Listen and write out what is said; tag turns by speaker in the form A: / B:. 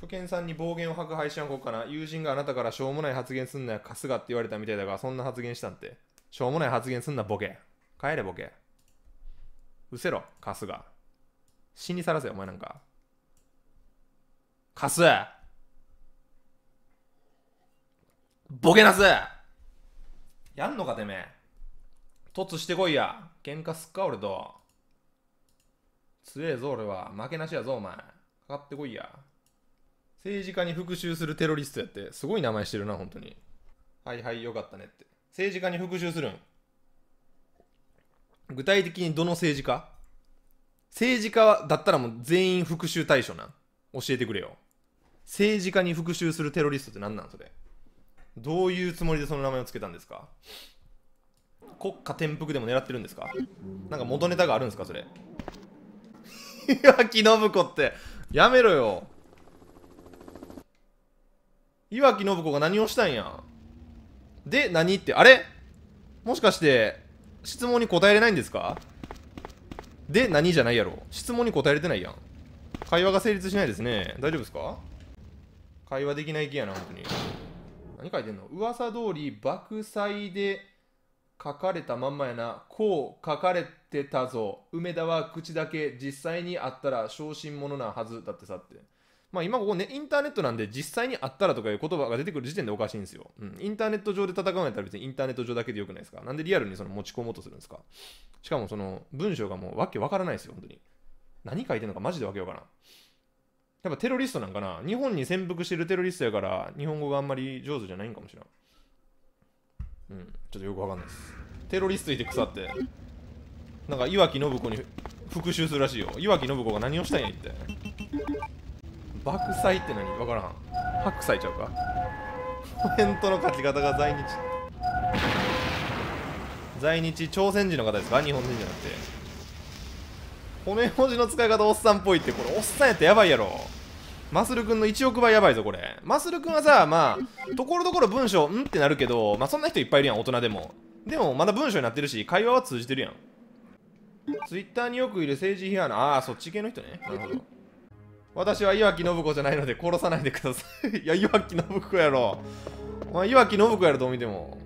A: 初見さんに暴言を吐く配信はこうかな。友人があなたからしょうもない発言すんなよ、春日って言われたみたいだが、そんな発言したんて。しょうもない発言すんな、ボケ。帰れ、ボケ。うせろ、春日。死にさらせ、お前なんか。カスボケなすやんのか、てめえ。突してこいや。喧嘩すっか、俺と。強えぞ、俺は。負けなしやぞ、お前。かかってこいや。政治家に復讐するテロリストやってすごい名前してるな本当にはいはいよかったねって政治家に復讐するん具体的にどの政治家政治家だったらもう全員復讐対象なん教えてくれよ政治家に復讐するテロリストって何なんそれどういうつもりでその名前を付けたんですか国家転覆でも狙ってるんですかなんか元ネタがあるんですかそれ いや木信子ってやめろよ岩木信子が何をしたんやで、何って、あれもしかして、質問に答えれないんですかで、何じゃないやろ。質問に答えれてないやん。会話が成立しないですね。大丈夫ですか会話できない気やな、本当に。何書いてんの噂通り、爆災で書かれたまんまやな。こう書かれてたぞ。梅田は口だけ、実際にあったら小心者なはずだってさって。まあ、今ここね、インターネットなんで実際にあったらとかいう言葉が出てくる時点でおかしいんですよ。うん。インターネット上で戦うんやったら別にインターネット上だけでよくないですかなんでリアルにその持ち込もうとするんですかしかもその文章がもうわけわからないですよ、本当に。何書いてんのかマジでわけわからん。やっぱテロリストなんかな日本に潜伏してるテロリストやから、日本語があんまり上手じゃないんかもしれん。うん、ちょっとよくわかんないです。テロリストいて腐って。なんか岩木信子に復讐するらしいよ。岩木信子が何をしたんや言って。爆祭って何分からん白菜ちゃうかコメントの書き方が在日在日朝鮮人の方ですか日本人じゃなくて骨文字の使い方おっさんっぽいってこれおっさんやったらやばいやろマスル君の1億倍やばいぞこれマスル君はさまあところどころ文章うんってなるけどまあそんな人いっぱいいるやん大人でもでもまだ文章になってるし会話は通じてるやんツイッターによくいる政治批判のああそっち系の人ねなるほど私は岩木信子じゃないので殺さないでくださいいや、岩木信子やろ。ま岩木信子やろ、どう見ても。